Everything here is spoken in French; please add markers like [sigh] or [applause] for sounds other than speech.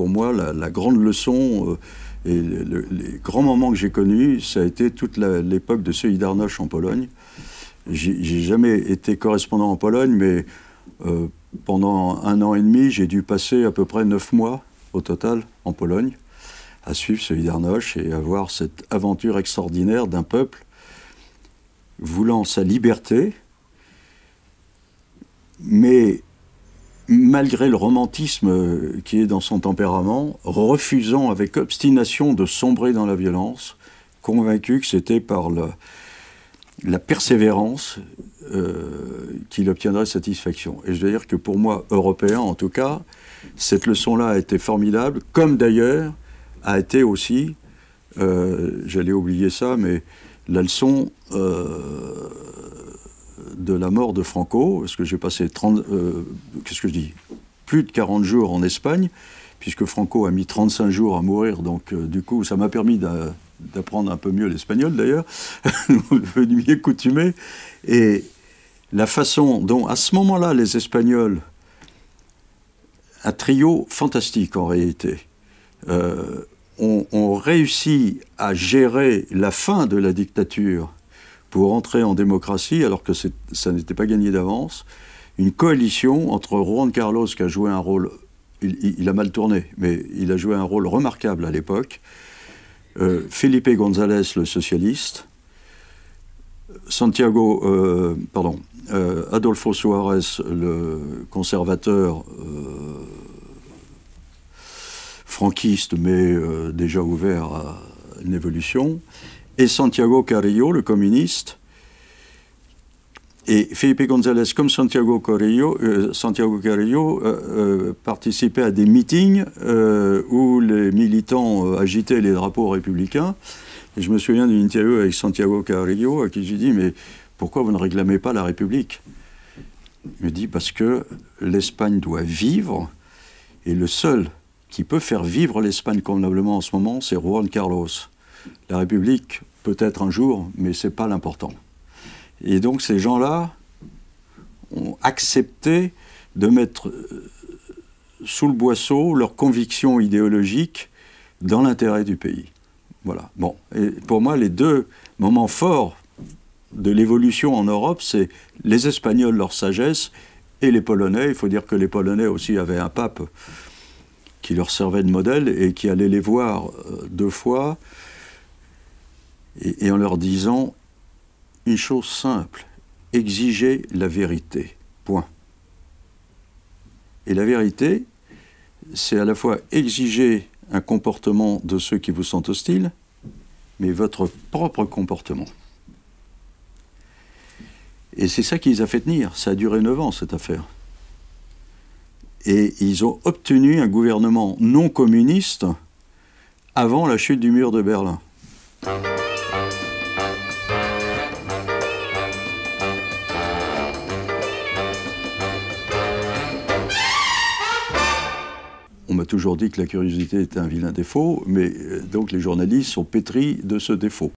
pour moi, la, grande leçon euh, et les grands moments que j'ai connus, ça a été toute l'époque de Solidarność en Pologne. J'ai jamais été correspondant en Pologne, mais euh, pendant un an et demi, j'ai dû passer à peu près neuf mois au total en Pologne à suivre Solidarność et à voir cette aventure extraordinaire d'un peuple voulant sa liberté, mais malgré le romantisme euh, qui est dans son tempérament, refusant avec obstination de sombrer dans la violence, convaincu que c'était par la, persévérance euh, qu'il obtiendrait satisfaction. Et je veux dire que pour moi, européen en tout cas, cette leçon-là a été formidable, comme d'ailleurs a été aussi, euh, j'allais oublier ça, mais la leçon de la mort de Franco, parce que j'ai passé 30, euh, qu'est-ce que je dis, plus de 40 jours en Espagne, puisque Franco a mis 35 jours à mourir, donc euh, du coup ça m'a permis d'apprendre un peu mieux l'espagnol d'ailleurs, y [laughs] mieux coutumé, et la façon dont à ce moment-là les Espagnols, un trio fantastique en réalité, euh, ont réussi à gérer la fin de la dictature pour entrer en démocratie, alors que ça n'était pas gagné d'avance, une coalition entre Juan Carlos, qui a joué un rôle, il, a mal tourné, mais il a joué un rôle remarquable à l'époque, euh, Felipe González, le socialiste, Santiago, euh, pardon, euh, Adolfo Suarez, le conservateur franquiste, mais déjà ouvert à une évolution, et Santiago Carrillo, le communiste. Et Felipe González, comme Santiago Carrillo, euh, Santiago Carrillo euh, euh, participait à des meetings où les militants agitaient les drapeaux républicains. Et je me souviens d'une interview avec Santiago Carrillo à qui j'ai dit Mais pourquoi vous ne réclamez pas la République Il me dit Parce que l'Espagne doit vivre, et le seul qui peut faire vivre l'Espagne convenablement en ce moment, c'est Juan Carlos. La République, peut-être un jour, mais ce n'est pas l'important. Et donc ces gens-là ont accepté de mettre euh, sous le boisseau leurs convictions idéologiques dans l'intérêt du pays. Voilà. Bon. Et pour moi, les deux moments forts de l'évolution en Europe, c'est les Espagnols, leur sagesse, et les Polonais. Il faut dire que les Polonais aussi avaient un pape qui leur servait de modèle et qui allait les voir euh, deux fois et, en leur disant une chose simple, exiger la vérité, point. Et la vérité, c'est à la fois exiger un comportement de ceux qui vous sont hostiles, mais votre propre comportement. Et c'est ça qui les a fait tenir. Ça a duré 9 ans, cette affaire. Et ils ont obtenu un gouvernement non communiste avant la chute du mur de Berlin. on m'a toujours dit que la curiosité était un vilain défaut, mais euh, donc les journalistes sont pétris de ce défaut.